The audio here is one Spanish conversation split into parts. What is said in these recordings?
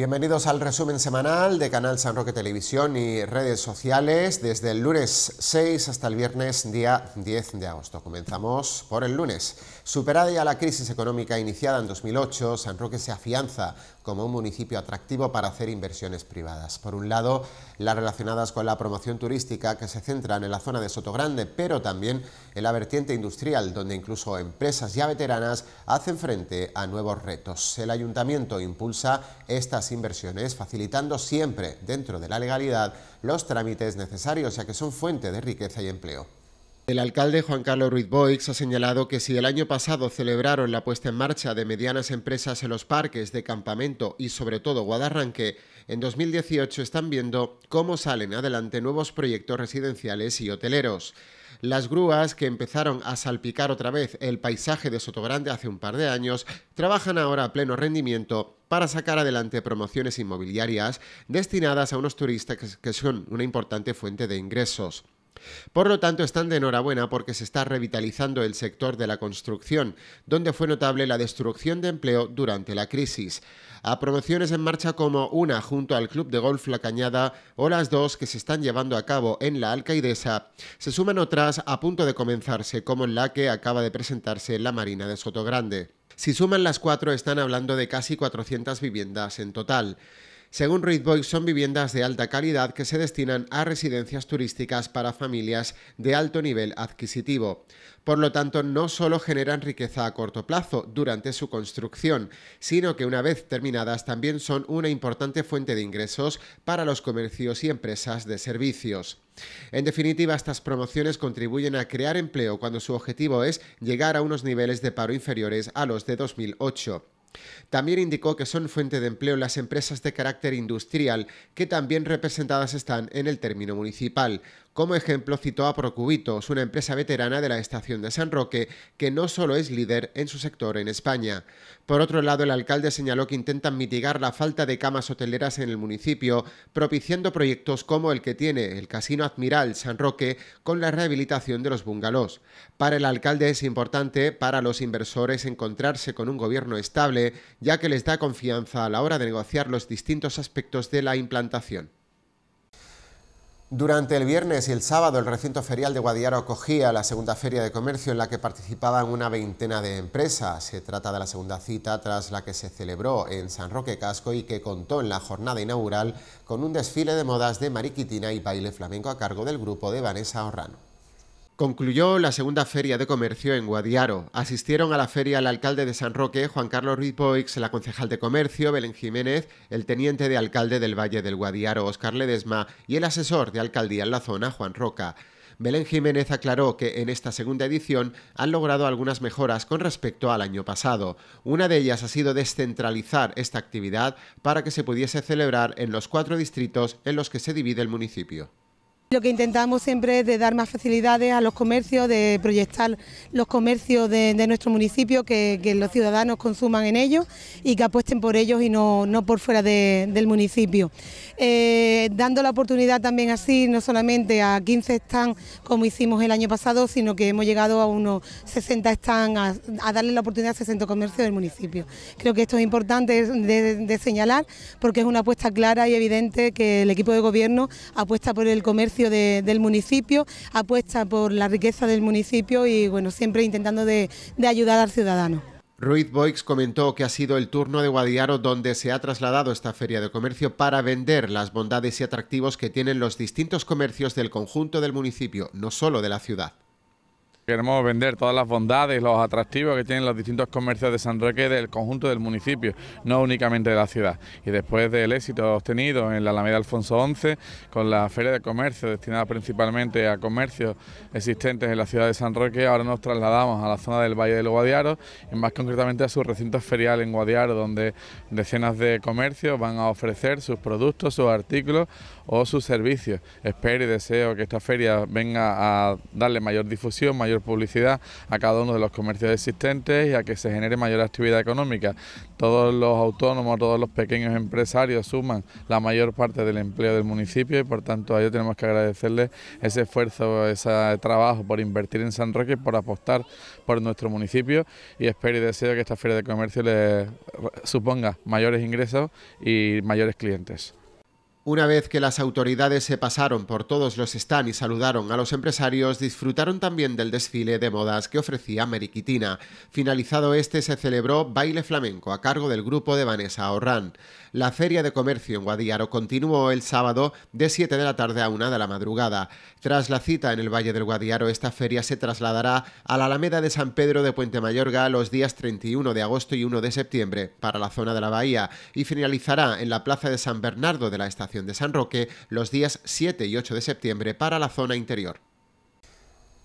Bienvenidos al resumen semanal de Canal San Roque Televisión y redes sociales desde el lunes 6 hasta el viernes día 10 de agosto. Comenzamos por el lunes. Superada ya la crisis económica iniciada en 2008, San Roque se afianza como un municipio atractivo para hacer inversiones privadas. Por un lado, las relacionadas con la promoción turística que se centran en la zona de Sotogrande, pero también en la vertiente industrial, donde incluso empresas ya veteranas hacen frente a nuevos retos. El ayuntamiento impulsa estas inversiones facilitando siempre, dentro de la legalidad, los trámites necesarios, ya que son fuente de riqueza y empleo. El alcalde Juan Carlos Ruiz Boix ha señalado que si el año pasado celebraron la puesta en marcha de medianas empresas en los parques de campamento y sobre todo Guadarranque, en 2018 están viendo cómo salen adelante nuevos proyectos residenciales y hoteleros. Las grúas que empezaron a salpicar otra vez el paisaje de Sotogrande hace un par de años trabajan ahora a pleno rendimiento para sacar adelante promociones inmobiliarias destinadas a unos turistas que son una importante fuente de ingresos. Por lo tanto, están de enhorabuena porque se está revitalizando el sector de la construcción, donde fue notable la destrucción de empleo durante la crisis. A promociones en marcha como una junto al Club de Golf La Cañada o las dos que se están llevando a cabo en la Alcaidesa, se suman otras a punto de comenzarse, como en la que acaba de presentarse la Marina de Sotogrande. Si suman las cuatro, están hablando de casi 400 viviendas en total. Según Reid son viviendas de alta calidad que se destinan a residencias turísticas para familias de alto nivel adquisitivo. Por lo tanto, no solo generan riqueza a corto plazo durante su construcción, sino que una vez terminadas también son una importante fuente de ingresos para los comercios y empresas de servicios. En definitiva, estas promociones contribuyen a crear empleo cuando su objetivo es llegar a unos niveles de paro inferiores a los de 2008. También indicó que son fuente de empleo las empresas de carácter industrial que también representadas están en el término municipal, como ejemplo citó a Procubitos, una empresa veterana de la estación de San Roque, que no solo es líder en su sector en España. Por otro lado, el alcalde señaló que intentan mitigar la falta de camas hoteleras en el municipio, propiciando proyectos como el que tiene el Casino Admiral San Roque con la rehabilitación de los bungalows. Para el alcalde es importante para los inversores encontrarse con un gobierno estable, ya que les da confianza a la hora de negociar los distintos aspectos de la implantación. Durante el viernes y el sábado, el recinto ferial de Guadiaro acogía la segunda feria de comercio en la que participaban una veintena de empresas. Se trata de la segunda cita tras la que se celebró en San Roque Casco y que contó en la jornada inaugural con un desfile de modas de mariquitina y baile flamenco a cargo del grupo de Vanessa Orrano. Concluyó la segunda feria de comercio en Guadiaro. Asistieron a la feria el alcalde de San Roque, Juan Carlos Ruiz la concejal de comercio, Belén Jiménez, el teniente de alcalde del Valle del Guadiaro, Óscar Ledesma, y el asesor de alcaldía en la zona, Juan Roca. Belén Jiménez aclaró que en esta segunda edición han logrado algunas mejoras con respecto al año pasado. Una de ellas ha sido descentralizar esta actividad para que se pudiese celebrar en los cuatro distritos en los que se divide el municipio. Lo que intentamos siempre es de dar más facilidades a los comercios, de proyectar los comercios de, nuestro municipio, que, los ciudadanos consuman en ellos y que apuesten por ellos y no, por fuera del municipio. Eh, dando la oportunidad también así, no solamente a 15 stands como hicimos el año pasado, sino que hemos llegado a unos 60 stands, a, darle la oportunidad a 60 comercios del municipio. Creo que esto es importante de señalar porque es una apuesta clara y evidente que el equipo de gobierno apuesta por el comercio del municipio, apuesta por la riqueza del municipio y bueno, siempre intentando de, ayudar al ciudadano. Ruiz Boix comentó que ha sido el turno de Guadiaro donde se ha trasladado esta feria de comercio para vender las bondades y atractivos que tienen los distintos comercios del conjunto del municipio, no solo de la ciudad. Queremos vender todas las bondades, los atractivos que tienen los distintos comercios de San Roque del conjunto del municipio, no únicamente de la ciudad. Y después del éxito obtenido en la Alameda Alfonso XI, con la Feria de Comercio destinada principalmente a comercios existentes en la ciudad de San Roque, ahora nos trasladamos a la zona del Valle del Guadiaro, y más concretamente a su recinto ferial en Guadiaro, donde decenas de comercios van a ofrecer sus productos, sus artículos o sus servicios. Espero y deseo que esta feria venga a darle mayor difusión, mayor publicidad a cada uno de los comercios existentes y a que se genere mayor actividad económica. Todos los autónomos, todos los pequeños empresarios suman la mayor parte del empleo del municipio y por tanto a ellos tenemos que agradecerles ese esfuerzo, ese trabajo por invertir en San Roque, por apostar por nuestro municipio y espero y deseo que esta feria de comercio les suponga mayores ingresos y mayores clientes. Una vez que las autoridades se pasaron por todos los stands y saludaron a los empresarios, disfrutaron también del desfile de modas que ofrecía Meriquitina. Finalizado este, se celebró baile flamenco a cargo del grupo de Vanessa Orrán. La feria de comercio en Guadiaro continuó el sábado de 7 de la tarde a 1 de la madrugada. Tras la cita en el Valle del Guadiaro, esta feria se trasladará a la Alameda de San Pedro de Puente Mayorga los días 31 de agosto y 1 de septiembre para la zona de la bahía y finalizará en la Plaza de San Bernardo de la estación de San Roque los días 7 y 8 de septiembre para la zona interior.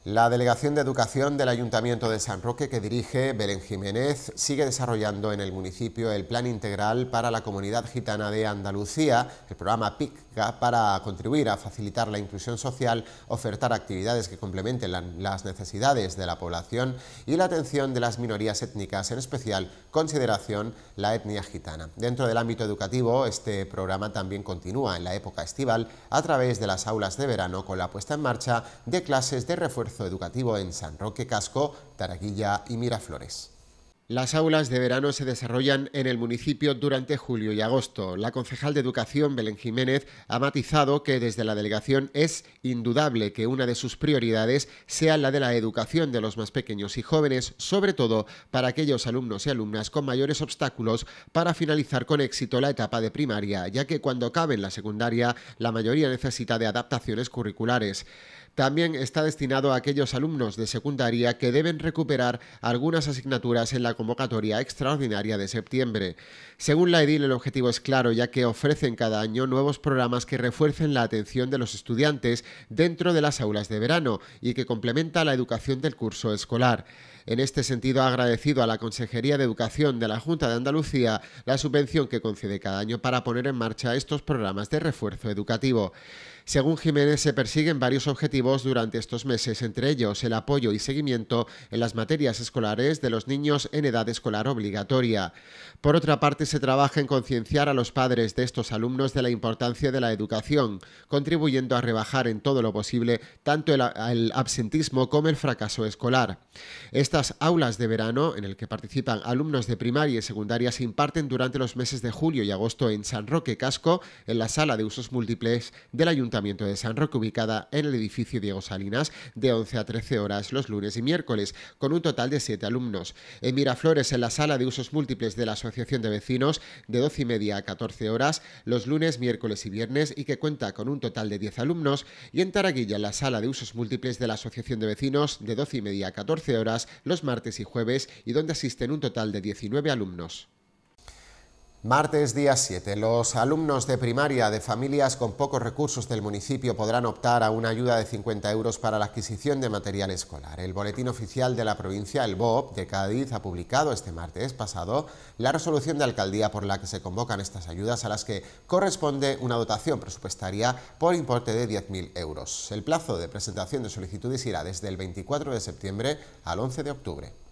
La Delegación de Educación del Ayuntamiento de San Roque, que dirige Belén Jiménez, sigue desarrollando en el municipio el Plan Integral para la Comunidad Gitana de Andalucía, el programa PICCA, para contribuir a facilitar la inclusión social, ofertar actividades que complementen las necesidades de la población y la atención de las minorías étnicas, en especial consideración la etnia gitana. Dentro del ámbito educativo, este programa también continúa en la época estival a través de las aulas de verano con la puesta en marcha de clases de refuerzo educativo en San Roque Casco, Taraguilla y Miraflores. Las aulas de verano se desarrollan en el municipio durante julio y agosto. La concejal de Educación, Belén Jiménez, ha matizado que desde la delegación es indudable que una de sus prioridades sea la de la educación de los más pequeños y jóvenes, sobre todo para aquellos alumnos y alumnas con mayores obstáculos para finalizar con éxito la etapa de primaria, ya que cuando acaben la secundaria la mayoría necesita de adaptaciones curriculares. También está destinado a aquellos alumnos de secundaria que deben recuperar algunas asignaturas en la convocatoria extraordinaria de septiembre. Según la edil, el objetivo es claro, ya que ofrecen cada año nuevos programas que refuercen la atención de los estudiantes dentro de las aulas de verano y que complementa la educación del curso escolar. En este sentido, ha agradecido a la Consejería de Educación de la Junta de Andalucía la subvención que concede cada año para poner en marcha estos programas de refuerzo educativo. Según Jiménez, se persiguen varios objetivos durante estos meses, entre ellos el apoyo y seguimiento en las materias escolares de los niños en edad escolar obligatoria. Por otra parte, se trabaja en concienciar a los padres de estos alumnos de la importancia de la educación, contribuyendo a rebajar en todo lo posible tanto el, absentismo como el fracaso escolar. Estas aulas de verano, en el que participan alumnos de primaria y secundaria, se imparten durante los meses de julio y agosto en San Roque Casco, en la sala de usos múltiples del Ayuntamiento de San Roque, ubicada en el edificio Diego Salinas, de 11 a 13 horas los lunes y miércoles, con un total de 7 alumnos. En Miraflores, en la sala de usos múltiples de la Asociación de Vecinos, de 12 y media a 14 horas los lunes, miércoles y viernes, y que cuenta con un total de 10 alumnos. Y en Taraguilla, en la sala de usos múltiples de la Asociación de Vecinos, de 12 y media a 14 horas los martes y jueves, y donde asisten un total de 19 alumnos. Martes día 7. Los alumnos de primaria de familias con pocos recursos del municipio podrán optar a una ayuda de 50 euros para la adquisición de material escolar. El Boletín Oficial de la provincia, el BOP, de Cádiz, ha publicado este martes pasado la resolución de alcaldía por la que se convocan estas ayudas a las que corresponde una dotación presupuestaria por importe de 10.000 euros. El plazo de presentación de solicitudes irá desde el 24 de septiembre al 11 de octubre.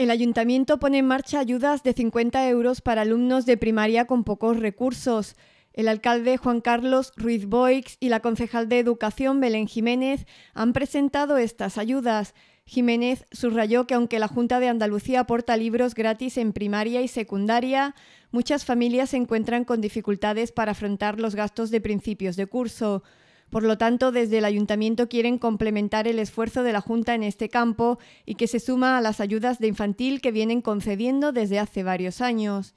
El ayuntamiento pone en marcha ayudas de 50 euros para alumnos de primaria con pocos recursos. El alcalde Juan Carlos Ruiz Boix y la concejal de Educación Belén Jiménez han presentado estas ayudas. Jiménez subrayó que aunque la Junta de Andalucía aporta libros gratis en primaria y secundaria, muchas familias se encuentran con dificultades para afrontar los gastos de principios de curso. Por lo tanto, desde el ayuntamiento quieren complementar el esfuerzo de la Junta en este campo y que se suma a las ayudas de infantil que vienen concediendo desde hace varios años.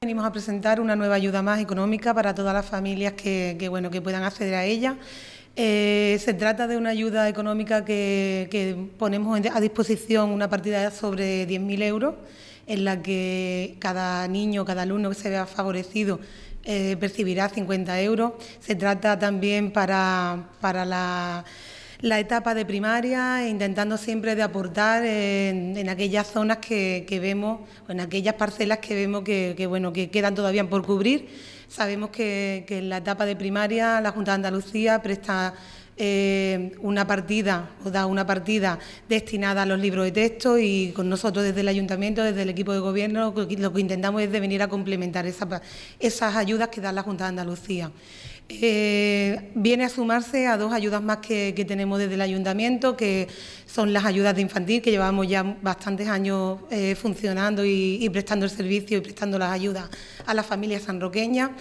Venimos a presentar una nueva ayuda más económica para todas las familias que, puedan acceder a ella. Eh, se trata de una ayuda económica que, ponemos a disposición una partida sobre 10.000 euros en la que cada niño, cada alumno que se vea favorecido eh, percibirá 50 euros. Se trata también para, para la, etapa de primaria, intentando siempre de aportar en, aquellas zonas que, vemos, en aquellas parcelas que vemos que, bueno, que quedan todavía por cubrir. Sabemos que, que en la etapa de primaria la Junta de Andalucía presta eh, una partida o da una partida destinada a los libros de texto y con nosotros desde el ayuntamiento, desde el equipo de gobierno, lo que intentamos es de venir a complementar esas ayudas que da la Junta de Andalucía. Eh, viene a sumarse a dos ayudas más que, tenemos desde el ayuntamiento, que son las ayudas de infantil, que llevamos ya bastantes años eh, funcionando y, y prestando el servicio y prestando las ayudas a las familias sanroqueñas.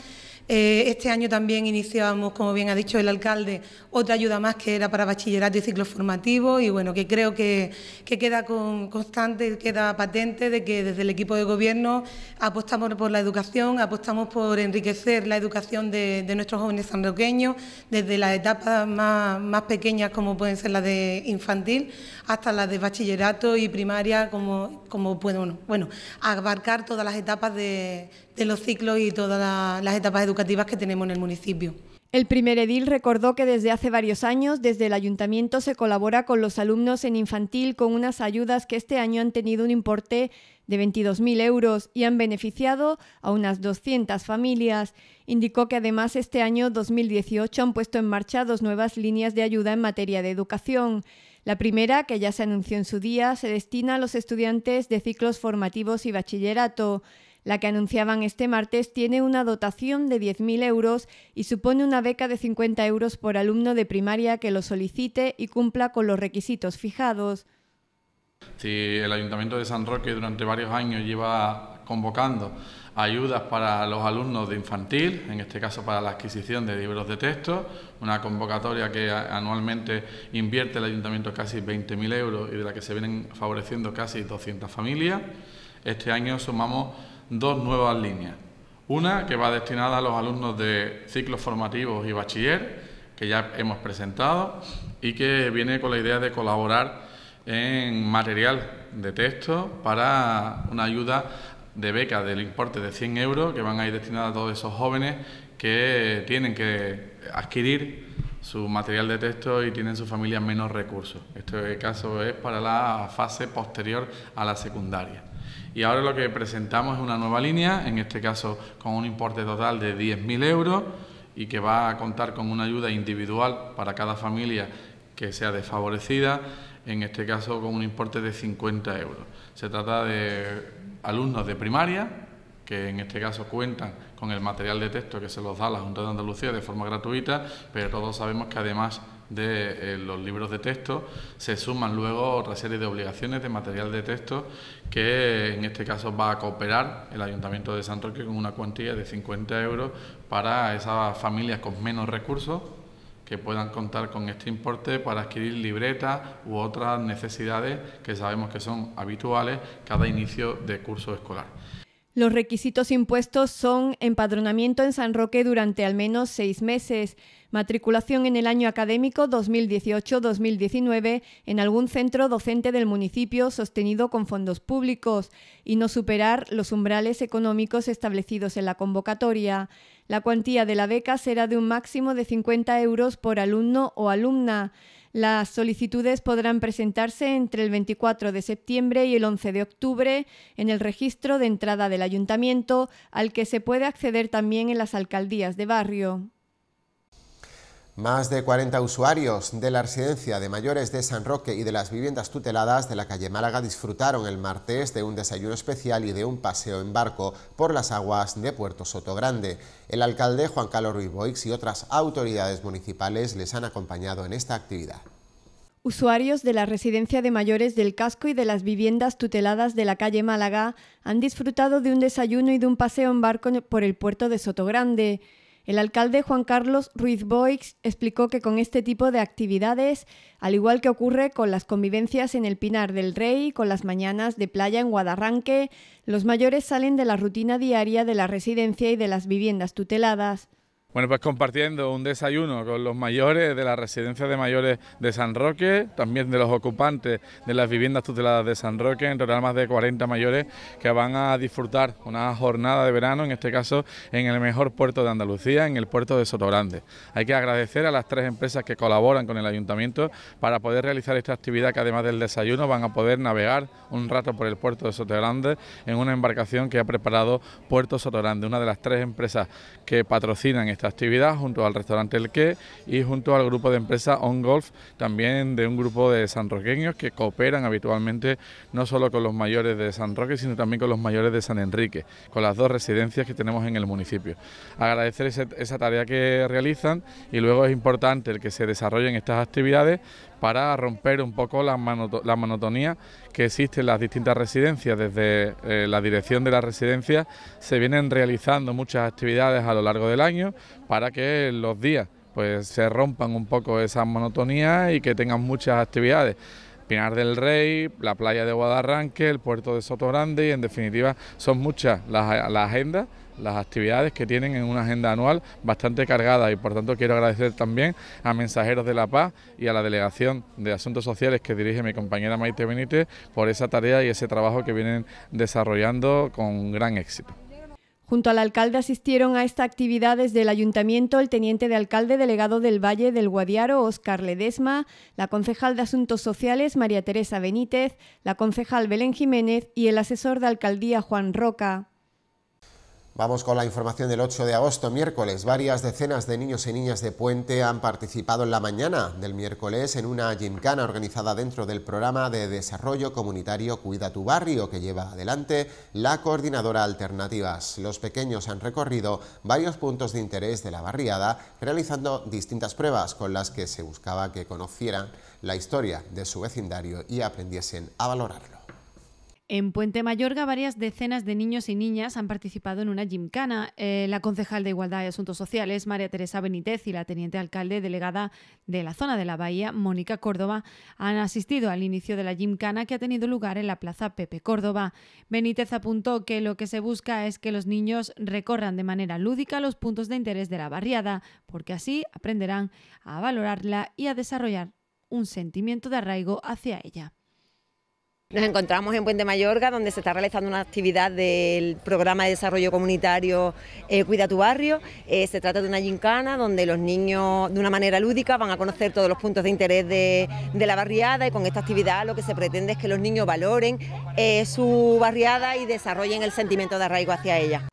Eh, este año también iniciábamos, como bien ha dicho el alcalde, otra ayuda más que era para bachillerato y ciclo formativo y bueno, que creo que, queda constante, queda patente de que desde el equipo de gobierno apostamos por la educación, apostamos por enriquecer la educación de, nuestros jóvenes sanroqueños, desde las etapas más, pequeñas como pueden ser las de infantil hasta las de bachillerato y primaria como, pueden, bueno, abarcar todas las etapas de, los ciclos y todas las, las etapas educativas educativas que tenemos en el municipio. El primer edil recordó que desde hace varios años desde el ayuntamiento se colabora con los alumnos en infantil con unas ayudas que este año han tenido un importe de 22.000 euros y han beneficiado a unas 200 familias. Indicó que además este año 2018 han puesto en marcha dos nuevas líneas de ayuda en materia de educación. La primera, que ya se anunció en su día, se destina a los estudiantes de ciclos formativos y bachillerato. La que anunciaban este martes tiene una dotación de 10.000 euros y supone una beca de 50 euros por alumno de primaria que lo solicite y cumpla con los requisitos fijados. Si el Ayuntamiento de San Roque durante varios años lleva convocando ayudas para los alumnos de infantil, en este caso para la adquisición de libros de texto, una convocatoria que anualmente invierte el ayuntamiento casi 20.000 euros y de la que se vienen favoreciendo casi 200 familias. Este año sumamos dos nuevas líneas. Una que va destinada a los alumnos de ciclos formativos y bachiller, que ya hemos presentado y que viene con la idea de colaborar en material de texto para una ayuda de beca del importe de 100 euros que van a ir destinadas a todos esos jóvenes que tienen que adquirir su material de texto y tienen sus familias menos recursos. Este caso es para la fase posterior a la secundaria. Y ahora lo que presentamos es una nueva línea, en este caso con un importe total de 10.000 euros y que va a contar con una ayuda individual para cada familia que sea desfavorecida, en este caso con un importe de 50 euros. Se trata de alumnos de primaria, que en este caso cuentan con el material de texto que se los da la Junta de Andalucía de forma gratuita, pero todos sabemos que además de eh, los libros de texto se suman luego otra serie de obligaciones de material de texto que en este caso va a cooperar el Ayuntamiento de San con una cuantía de 50 euros para esas familias con menos recursos que puedan contar con este importe para adquirir libretas u otras necesidades que sabemos que son habituales cada inicio de curso escolar. Los requisitos impuestos son empadronamiento en San Roque durante al menos seis meses, matriculación en el año académico 2018-2019 en algún centro docente del municipio sostenido con fondos públicos y no superar los umbrales económicos establecidos en la convocatoria. La cuantía de la beca será de un máximo de 50 euros por alumno o alumna. Las solicitudes podrán presentarse entre el 24 de septiembre y el 11 de octubre en el registro de entrada del ayuntamiento, al que se puede acceder también en las alcaldías de barrio. Más de 40 usuarios de la residencia de mayores de San Roque y de las viviendas tuteladas de la calle Málaga disfrutaron el martes de un desayuno especial y de un paseo en barco por las aguas de Puerto Sotogrande. El alcalde Juan Carlos Ruiz Boix y otras autoridades municipales les han acompañado en esta actividad. Usuarios de la residencia de mayores del casco y de las viviendas tuteladas de la calle Málaga han disfrutado de un desayuno y de un paseo en barco por el puerto de Sotogrande. El alcalde Juan Carlos Ruiz Boix explicó que con este tipo de actividades, al igual que ocurre con las convivencias en el Pinar del Rey, con las mañanas de playa en Guadarranque, los mayores salen de la rutina diaria de la residencia y de las viviendas tuteladas. Bueno, pues compartiendo un desayuno con los mayores de la residencia de mayores de San Roque, también de los ocupantes de las viviendas tuteladas de San Roque, en total más de 40 mayores que van a disfrutar una jornada de verano, en este caso en el mejor puerto de Andalucía, en el puerto de Sotogrande. Hay que agradecer a las tres empresas que colaboran con el ayuntamiento para poder realizar esta actividad que además del desayuno van a poder navegar un rato por el puerto de Sotogrande en una embarcación que ha preparado Puerto Sotogrande, una de las tres empresas que patrocinan esta actividad junto al restaurante El Que y junto al grupo de empresa On Golf, también de un grupo de sanroqueños que cooperan habitualmente no solo con los mayores de San Roque, sino también con los mayores de San Enrique, con las dos residencias que tenemos en el municipio. Agradecer esa, esa tarea que realizan y luego es importante el que se desarrollen estas actividades para romper un poco la, monotonía que existe en las distintas residencias. Desde eh, la dirección de la residencia... se vienen realizando muchas actividades a lo largo del año para que los días pues se rompan un poco esas monotonías y que tengan muchas actividades. Pinar del Rey, la playa de Guadarranque, el puerto de Soto Grande y en definitiva son muchas las, las agendas las actividades que tienen en una agenda anual bastante cargada y por tanto quiero agradecer también a Mensajeros de la Paz y a la Delegación de Asuntos Sociales que dirige mi compañera Maite Benítez por esa tarea y ese trabajo que vienen desarrollando con gran éxito. Junto al alcalde asistieron a esta actividad desde el ayuntamiento el teniente de alcalde delegado del Valle del Guadiaro, Óscar Ledesma, la concejal de Asuntos Sociales, María Teresa Benítez, la concejal Belén Jiménez y el asesor de alcaldía, Juan Roca. Vamos con la información del 8 de agosto, miércoles. Varias decenas de niños y niñas de Puente han participado en la mañana del miércoles en una gimcana organizada dentro del programa de desarrollo comunitario Cuida tu barrio que lleva adelante la coordinadora Alternativas. Los pequeños han recorrido varios puntos de interés de la barriada realizando distintas pruebas con las que se buscaba que conocieran la historia de su vecindario y aprendiesen a valorarlo. En Puente Mayorga, varias decenas de niños y niñas han participado en una gimcana. Eh, la concejal de Igualdad y Asuntos Sociales, María Teresa Benítez, y la teniente alcalde delegada de la zona de la Bahía, Mónica Córdoba, han asistido al inicio de la gimcana que ha tenido lugar en la Plaza Pepe Córdoba. Benítez apuntó que lo que se busca es que los niños recorran de manera lúdica los puntos de interés de la barriada, porque así aprenderán a valorarla y a desarrollar un sentimiento de arraigo hacia ella. Nos encontramos en Puente Mayorga, donde se está realizando una actividad del programa de desarrollo comunitario eh, Cuida tu barrio. Eh, se trata de una gincana donde los niños, de una manera lúdica, van a conocer todos los puntos de interés de, la barriada y con esta actividad lo que se pretende es que los niños valoren eh, su barriada y desarrollen el sentimiento de arraigo hacia ella.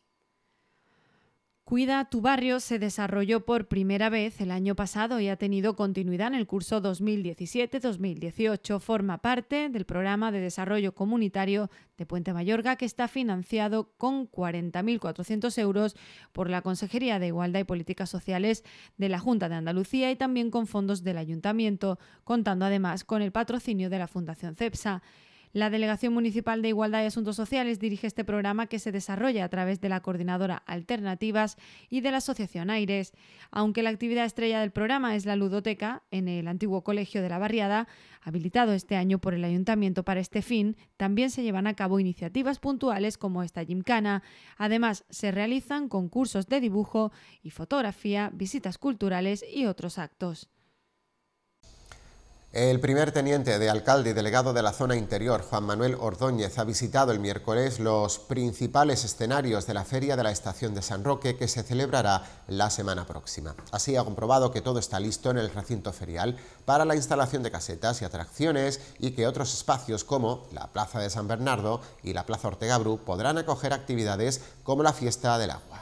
Cuida tu barrio se desarrolló por primera vez el año pasado y ha tenido continuidad en el curso 2017-2018. Forma parte del programa de desarrollo comunitario de Puente Mayorga que está financiado con 40.400 euros por la Consejería de Igualdad y Políticas Sociales de la Junta de Andalucía y también con fondos del Ayuntamiento, contando además con el patrocinio de la Fundación CEPSA. La Delegación Municipal de Igualdad y Asuntos Sociales dirige este programa que se desarrolla a través de la Coordinadora Alternativas y de la Asociación Aires. Aunque la actividad estrella del programa es la ludoteca en el antiguo Colegio de la Barriada, habilitado este año por el Ayuntamiento para este fin, también se llevan a cabo iniciativas puntuales como esta gimcana. Además, se realizan concursos de dibujo y fotografía, visitas culturales y otros actos. El primer teniente de alcalde y delegado de la zona interior, Juan Manuel Ordóñez, ha visitado el miércoles los principales escenarios de la Feria de la Estación de San Roque, que se celebrará la semana próxima. Así ha comprobado que todo está listo en el recinto ferial para la instalación de casetas y atracciones y que otros espacios como la Plaza de San Bernardo y la Plaza Ortega Bru podrán acoger actividades como la Fiesta del Agua.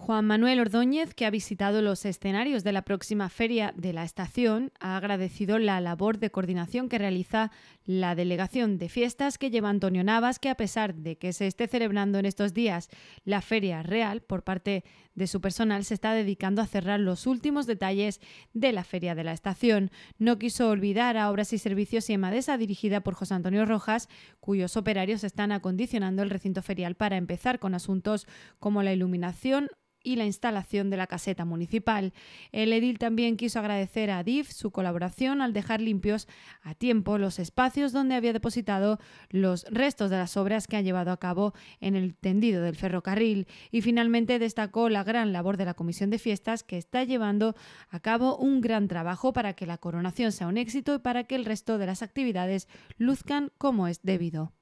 Juan Manuel Ordóñez, que ha visitado los escenarios de la próxima feria de la estación, ha agradecido la labor de coordinación que realiza la delegación de fiestas que lleva Antonio Navas, que a pesar de que se esté celebrando en estos días la feria real por parte de su personal, se está dedicando a cerrar los últimos detalles de la feria de la estación. No quiso olvidar a Obras y Servicios y Emadesa, dirigida por José Antonio Rojas, cuyos operarios están acondicionando el recinto ferial para empezar con asuntos como la iluminación y la instalación de la caseta municipal. El edil también quiso agradecer a DIF su colaboración al dejar limpios a tiempo los espacios donde había depositado los restos de las obras que ha llevado a cabo en el tendido del ferrocarril y finalmente destacó la gran labor de la Comisión de Fiestas que está llevando a cabo un gran trabajo para que la coronación sea un éxito y para que el resto de las actividades luzcan como es debido.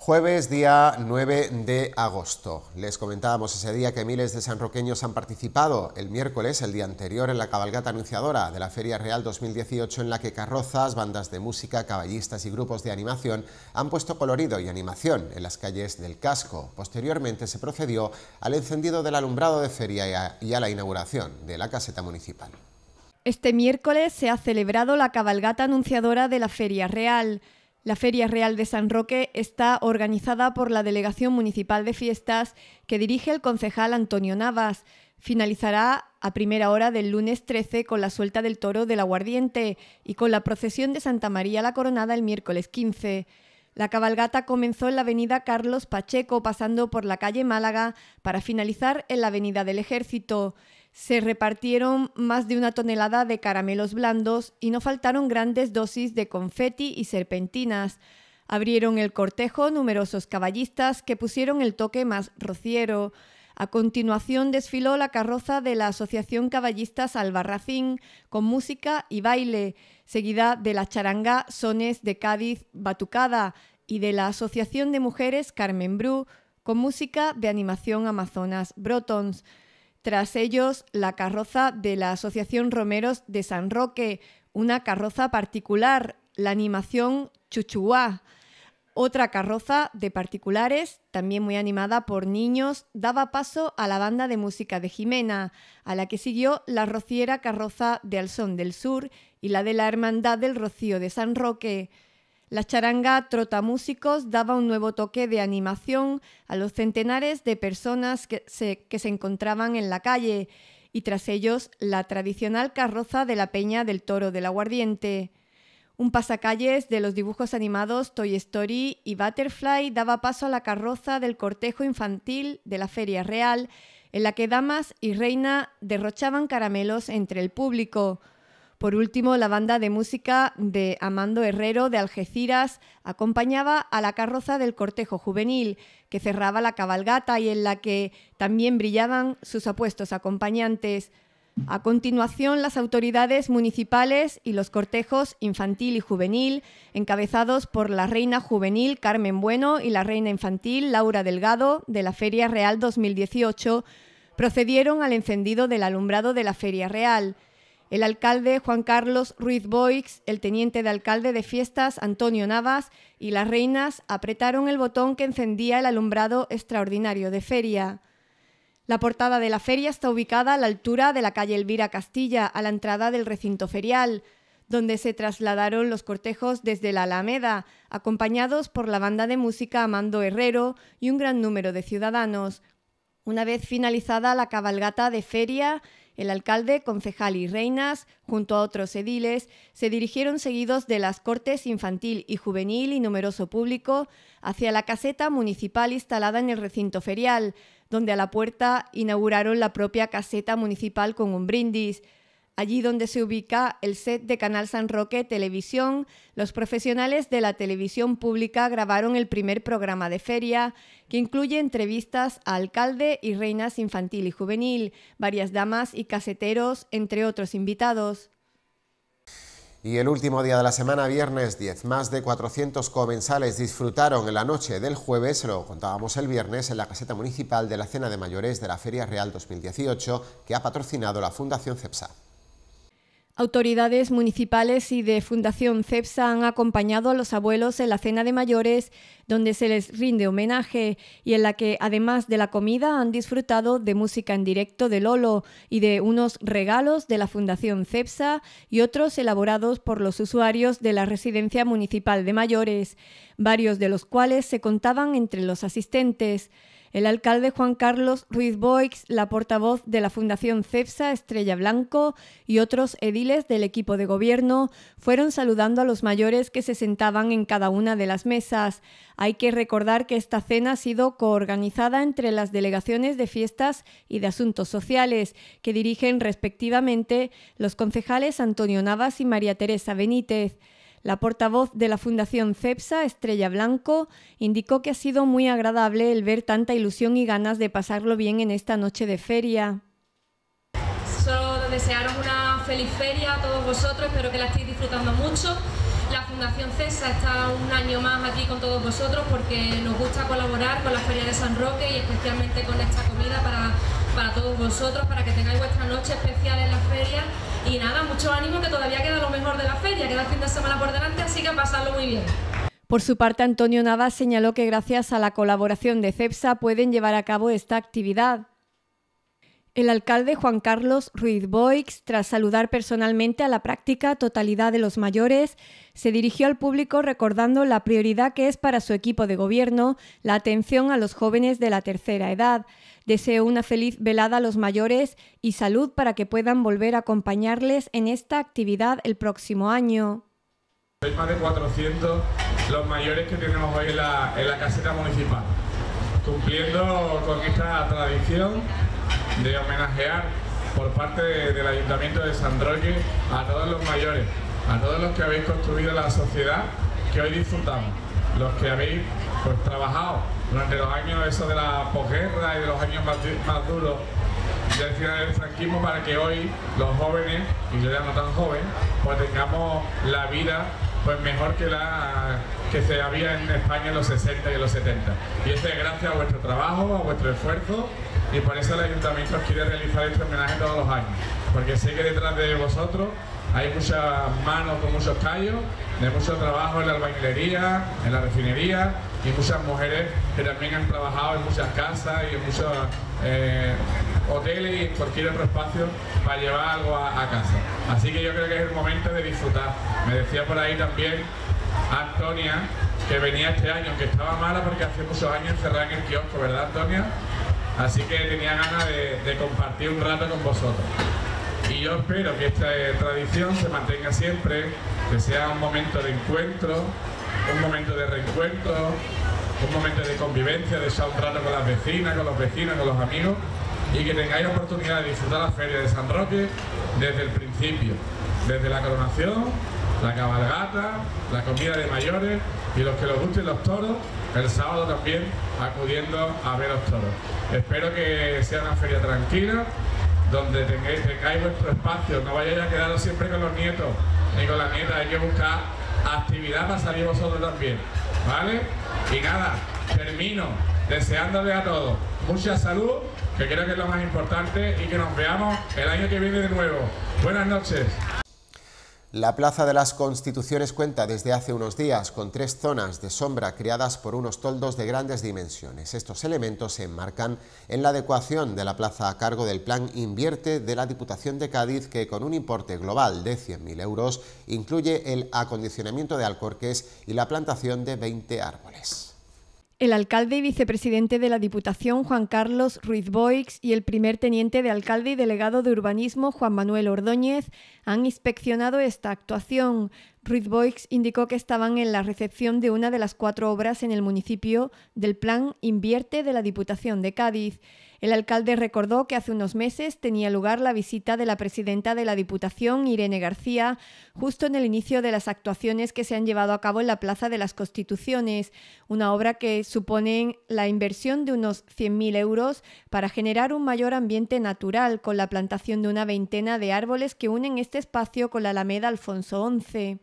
Jueves, día 9 de agosto. Les comentábamos ese día que miles de sanroqueños han participado el miércoles, el día anterior, en la cabalgata anunciadora de la Feria Real 2018, en la que carrozas, bandas de música, caballistas y grupos de animación han puesto colorido y animación en las calles del casco. Posteriormente se procedió al encendido del alumbrado de feria y a la inauguración de la caseta municipal. Este miércoles se ha celebrado la cabalgata anunciadora de la Feria Real. La Feria Real de San Roque está organizada por la Delegación Municipal de Fiestas que dirige el concejal Antonio Navas. Finalizará a primera hora del lunes 13 con la suelta del toro del aguardiente y con la procesión de Santa María la Coronada el miércoles 15. La cabalgata comenzó en la avenida Carlos Pacheco pasando por la calle Málaga para finalizar en la avenida del Ejército se repartieron más de una tonelada de caramelos blandos y no faltaron grandes dosis de confeti y serpentinas. Abrieron el cortejo numerosos caballistas que pusieron el toque más rociero. A continuación desfiló la carroza de la Asociación Caballistas Albarracín con música y baile, seguida de la charanga Sones de Cádiz Batucada y de la Asociación de Mujeres Carmen Bru con música de animación Amazonas Brotons. Tras ellos, la carroza de la Asociación Romeros de San Roque, una carroza particular, la animación Chuchuá. Otra carroza de particulares, también muy animada por niños, daba paso a la banda de música de Jimena, a la que siguió la rociera carroza de Alzón del Sur y la de la Hermandad del Rocío de San Roque. La charanga Trotamúsicos daba un nuevo toque de animación a los centenares de personas que se, que se encontraban en la calle y tras ellos la tradicional carroza de la Peña del Toro del Aguardiente. Un pasacalles de los dibujos animados Toy Story y Butterfly daba paso a la carroza del cortejo infantil de la Feria Real, en la que damas y reina derrochaban caramelos entre el público. Por último, la banda de música de Amando Herrero de Algeciras acompañaba a la carroza del cortejo juvenil, que cerraba la cabalgata y en la que también brillaban sus apuestos acompañantes. A continuación, las autoridades municipales y los cortejos infantil y juvenil, encabezados por la reina juvenil Carmen Bueno y la reina infantil Laura Delgado de la Feria Real 2018, procedieron al encendido del alumbrado de la Feria Real el alcalde Juan Carlos Ruiz Boix, el teniente de alcalde de fiestas Antonio Navas y las reinas apretaron el botón que encendía el alumbrado extraordinario de feria. La portada de la feria está ubicada a la altura de la calle Elvira Castilla, a la entrada del recinto ferial, donde se trasladaron los cortejos desde la Alameda, acompañados por la banda de música Amando Herrero y un gran número de ciudadanos. Una vez finalizada la cabalgata de feria, el alcalde, concejal y reinas, junto a otros ediles, se dirigieron seguidos de las Cortes Infantil y Juvenil y numeroso público hacia la caseta municipal instalada en el recinto ferial, donde a la puerta inauguraron la propia caseta municipal con un brindis allí donde se ubica el set de Canal San Roque Televisión, los profesionales de la televisión pública grabaron el primer programa de feria, que incluye entrevistas a alcalde y reinas infantil y juvenil, varias damas y caseteros, entre otros invitados. Y el último día de la semana, viernes 10, más de 400 comensales disfrutaron en la noche del jueves, lo contábamos el viernes, en la caseta municipal de la Cena de Mayores de la Feria Real 2018, que ha patrocinado la Fundación CEPSA. Autoridades municipales y de Fundación CEPSA han acompañado a los abuelos en la cena de mayores, donde se les rinde homenaje y en la que, además de la comida, han disfrutado de música en directo de Lolo y de unos regalos de la Fundación CEPSA y otros elaborados por los usuarios de la Residencia Municipal de Mayores, varios de los cuales se contaban entre los asistentes. El alcalde Juan Carlos Ruiz Boix, la portavoz de la Fundación CEPSA Estrella Blanco y otros ediles del equipo de gobierno fueron saludando a los mayores que se sentaban en cada una de las mesas. Hay que recordar que esta cena ha sido coorganizada entre las delegaciones de fiestas y de asuntos sociales, que dirigen respectivamente los concejales Antonio Navas y María Teresa Benítez. La portavoz de la Fundación CEPSA, Estrella Blanco, indicó que ha sido muy agradable el ver tanta ilusión y ganas de pasarlo bien en esta noche de feria. Solo desearos una feliz feria a todos vosotros, espero que la estéis disfrutando mucho. La Fundación CEPSA está un año más aquí con todos vosotros porque nos gusta colaborar con la Feria de San Roque y especialmente con esta comida para, para todos vosotros, para que tengáis vuestra noche especial en la feria y nada, mucho ánimo que todavía queda lo mejor de la feria, queda el fin de semana por delante, así que pasarlo muy bien. Por su parte, Antonio Navas señaló que gracias a la colaboración de CEPSA pueden llevar a cabo esta actividad. El alcalde Juan Carlos Ruiz Boix, tras saludar personalmente a la práctica totalidad de los mayores, se dirigió al público recordando la prioridad que es para su equipo de gobierno la atención a los jóvenes de la tercera edad. Deseo una feliz velada a los mayores y salud para que puedan volver a acompañarles en esta actividad el próximo año. Hay más de 400 los mayores que tenemos hoy en la, caseta municipal, cumpliendo con esta tradición de homenajear por parte del Ayuntamiento de San Roque a todos los mayores, a todos los que habéis construido la sociedad que hoy disfrutamos los que habéis pues, trabajado durante los años eso de la posguerra y de los años más, duros del final del franquismo para que hoy los jóvenes, y yo ya no tan jóvenes pues tengamos la vida pues mejor que la que se había en España en los 60 y los 70. Y esto es gracias a vuestro trabajo, a vuestro esfuerzo, y por eso el Ayuntamiento quiere realizar este homenaje todos los años, porque sé que detrás de vosotros hay muchas manos con muchos callos, de mucho trabajo en la albañilería, en la refinería y muchas mujeres que también han trabajado en muchas casas y en muchos eh, hoteles y en cualquier otro espacio para llevar algo a, casa. Así que yo creo que es el momento de disfrutar. Me decía por ahí también Antonia que venía este año, que estaba mala porque hace muchos años cerrar en el kiosco, ¿verdad Antonia? Así que tenía ganas de, de compartir un rato con vosotros y yo espero que esta eh, tradición se mantenga siempre, que sea un momento de encuentro, un momento de reencuentro, un momento de convivencia, de echar con las vecinas, con los vecinos, con los amigos y que tengáis la oportunidad de disfrutar la Feria de San Roque desde el principio, desde la coronación, la cabalgata, la comida de mayores y los que les gusten los toros, el sábado también acudiendo a ver los toros. Espero que sea una feria tranquila, donde tengáis, tengáis vuestro espacio, no vayáis a quedaros siempre con los nietos ni con las nietas, hay que buscar actividad para salir vosotros también, ¿vale? Y nada, termino deseándoles a todos mucha salud, que creo que es lo más importante, y que nos veamos el año que viene de nuevo. Buenas noches. La Plaza de las Constituciones cuenta desde hace unos días con tres zonas de sombra creadas por unos toldos de grandes dimensiones. Estos elementos se enmarcan en la adecuación de la plaza a cargo del Plan Invierte de la Diputación de Cádiz, que con un importe global de 100.000 euros incluye el acondicionamiento de alcorques y la plantación de 20 árboles. El alcalde y vicepresidente de la Diputación, Juan Carlos Ruiz Boix, y el primer teniente de alcalde y delegado de urbanismo, Juan Manuel Ordóñez, han inspeccionado esta actuación. Ruiz Boix indicó que estaban en la recepción de una de las cuatro obras en el municipio del Plan Invierte de la Diputación de Cádiz. El alcalde recordó que hace unos meses tenía lugar la visita de la presidenta de la Diputación, Irene García, justo en el inicio de las actuaciones que se han llevado a cabo en la Plaza de las Constituciones, una obra que supone la inversión de unos 100.000 euros para generar un mayor ambiente natural con la plantación de una veintena de árboles que unen este espacio con la Alameda Alfonso XI.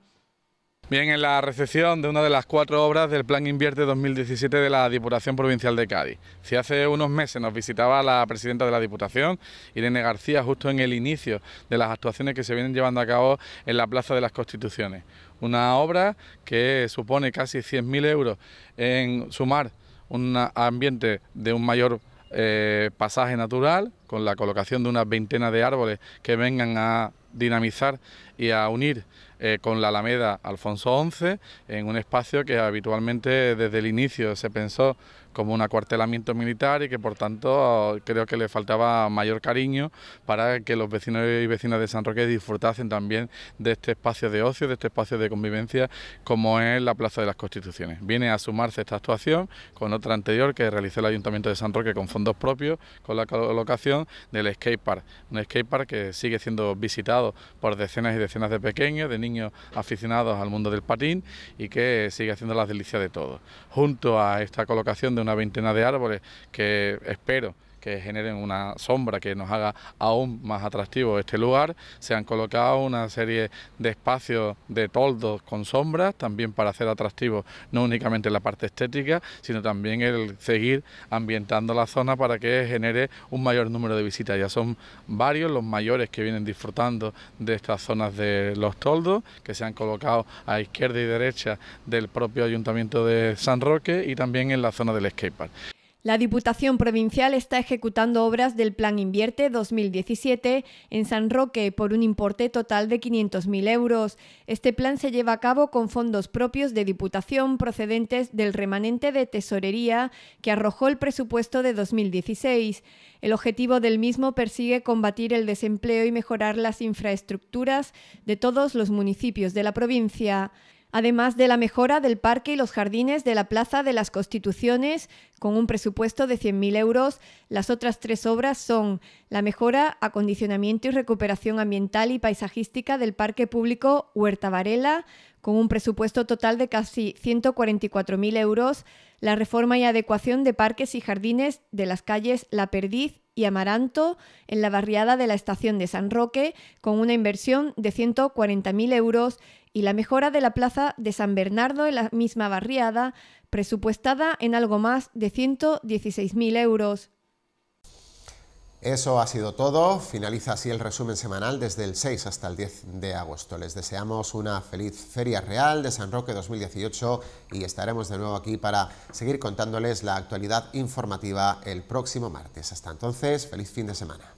Bien, en la recepción de una de las cuatro obras del Plan Invierte 2017 de la Diputación Provincial de Cádiz. Si hace unos meses nos visitaba la presidenta de la Diputación, Irene García, justo en el inicio de las actuaciones que se vienen llevando a cabo en la Plaza de las Constituciones. Una obra que supone casi 100.000 euros en sumar un ambiente de un mayor eh, pasaje natural, con la colocación de unas veintena de árboles que vengan a dinamizar y a unir eh, con la Alameda Alfonso XI, en un espacio que habitualmente desde el inicio se pensó como un acuartelamiento militar y que por tanto creo que le faltaba mayor cariño para que los vecinos y vecinas de San Roque disfrutasen también de este espacio de ocio, de este espacio de convivencia como es la Plaza de las Constituciones. Viene a sumarse esta actuación con otra anterior que realizó el Ayuntamiento de San Roque con fondos propios con la colocación del skate park, un skatepark que sigue siendo visitado por decenas y decenas de pequeños, de niños aficionados al mundo del patín y que sigue haciendo las delicias de todos. Junto a esta colocación de una veintena de árboles que espero que generen una sombra que nos haga aún más atractivo este lugar. Se han colocado una serie de espacios de toldos con sombras, también para hacer atractivo no únicamente la parte estética, sino también el seguir ambientando la zona para que genere un mayor número de visitas. Ya son varios los mayores que vienen disfrutando de estas zonas de los toldos, que se han colocado a izquierda y derecha del propio ayuntamiento de San Roque y también en la zona del park la Diputación Provincial está ejecutando obras del Plan Invierte 2017 en San Roque por un importe total de 500.000 euros. Este plan se lleva a cabo con fondos propios de Diputación procedentes del remanente de tesorería que arrojó el presupuesto de 2016. El objetivo del mismo persigue combatir el desempleo y mejorar las infraestructuras de todos los municipios de la provincia además de la mejora del parque y los jardines de la Plaza de las Constituciones, con un presupuesto de 100.000 euros. Las otras tres obras son la mejora, acondicionamiento y recuperación ambiental y paisajística del Parque Público Huerta Varela, con un presupuesto total de casi 144.000 euros, la reforma y adecuación de parques y jardines de las calles La Perdiz y Amaranto en la barriada de la estación de San Roque con una inversión de 140.000 euros y la mejora de la plaza de San Bernardo en la misma barriada presupuestada en algo más de 116.000 euros. Eso ha sido todo. Finaliza así el resumen semanal desde el 6 hasta el 10 de agosto. Les deseamos una feliz Feria Real de San Roque 2018 y estaremos de nuevo aquí para seguir contándoles la actualidad informativa el próximo martes. Hasta entonces, feliz fin de semana.